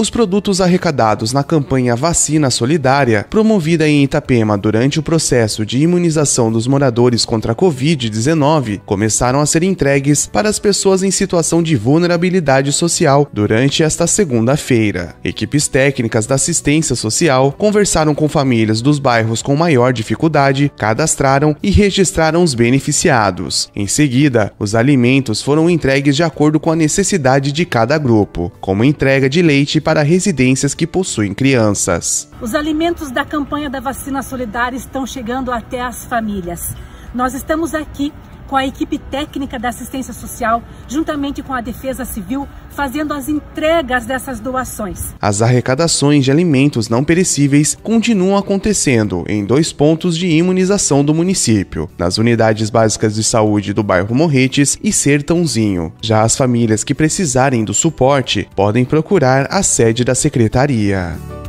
os produtos arrecadados na campanha Vacina Solidária, promovida em Itapema durante o processo de imunização dos moradores contra a Covid-19, começaram a ser entregues para as pessoas em situação de vulnerabilidade social durante esta segunda-feira. Equipes técnicas da assistência social conversaram com famílias dos bairros com maior dificuldade, cadastraram e registraram os beneficiados. Em seguida, os alimentos foram entregues de acordo com a necessidade de cada grupo, como entrega de leite para para residências que possuem crianças. Os alimentos da campanha da vacina solidária estão chegando até as famílias. Nós estamos aqui com a equipe técnica da assistência social, juntamente com a Defesa Civil, fazendo as entregas dessas doações. As arrecadações de alimentos não perecíveis continuam acontecendo em dois pontos de imunização do município, nas unidades básicas de saúde do bairro Morretes e Sertãozinho. Já as famílias que precisarem do suporte podem procurar a sede da secretaria.